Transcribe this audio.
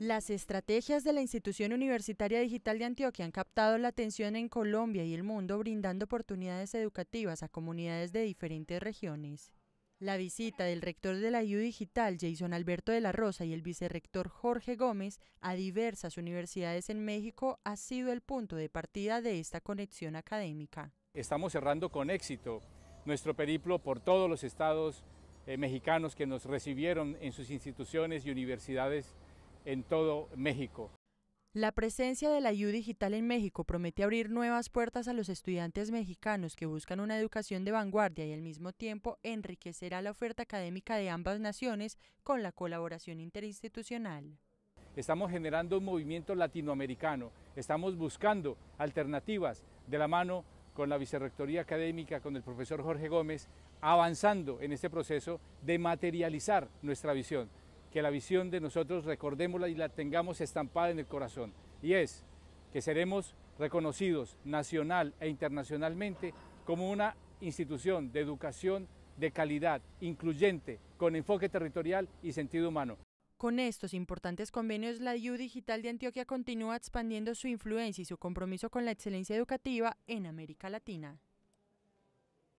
Las estrategias de la Institución Universitaria Digital de Antioquia han captado la atención en Colombia y el mundo brindando oportunidades educativas a comunidades de diferentes regiones. La visita del rector de la IU Digital, Jason Alberto de la Rosa, y el vicerrector Jorge Gómez a diversas universidades en México ha sido el punto de partida de esta conexión académica. Estamos cerrando con éxito nuestro periplo por todos los estados eh, mexicanos que nos recibieron en sus instituciones y universidades en todo México. La presencia de la IU Digital en México promete abrir nuevas puertas a los estudiantes mexicanos que buscan una educación de vanguardia y al mismo tiempo enriquecerá la oferta académica de ambas naciones con la colaboración interinstitucional. Estamos generando un movimiento latinoamericano, estamos buscando alternativas de la mano con la Vicerrectoría Académica, con el profesor Jorge Gómez, avanzando en este proceso de materializar nuestra visión, que la visión de nosotros recordémosla y la tengamos estampada en el corazón. Y es que seremos reconocidos nacional e internacionalmente como una institución de educación de calidad, incluyente, con enfoque territorial y sentido humano. Con estos importantes convenios, la IU Digital de Antioquia continúa expandiendo su influencia y su compromiso con la excelencia educativa en América Latina.